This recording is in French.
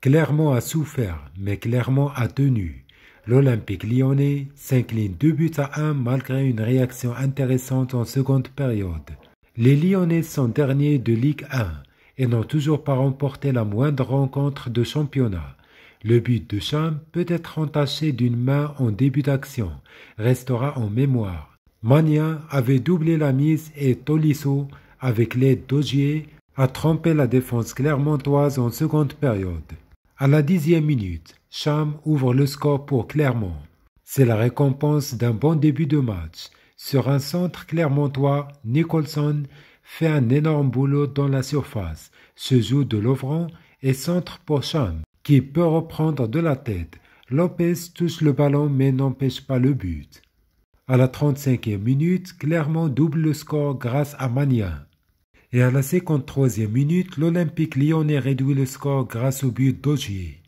Clairement a souffert, mais clairement a tenu. L'Olympique lyonnais s'incline deux buts à un malgré une réaction intéressante en seconde période. Les Lyonnais sont derniers de Ligue 1 et n'ont toujours pas remporté la moindre rencontre de championnat. Le but de Cham, peut-être entaché d'une main en début d'action, restera en mémoire. Mania avait doublé la mise et Tolisso, avec l'aide d'Augier, a trompé la défense clermontoise en seconde période. À la dixième minute, Cham ouvre le score pour Clermont. C'est la récompense d'un bon début de match. Sur un centre clermontois, Nicholson fait un énorme boulot dans la surface, se joue de Lovran et centre pour Cham, qui peut reprendre de la tête. Lopez touche le ballon mais n'empêche pas le but. À la trente-cinquième minute, Clermont double le score grâce à mania et à la 53e minute, l'Olympique lyonnais réduit le score grâce au but d'Oji.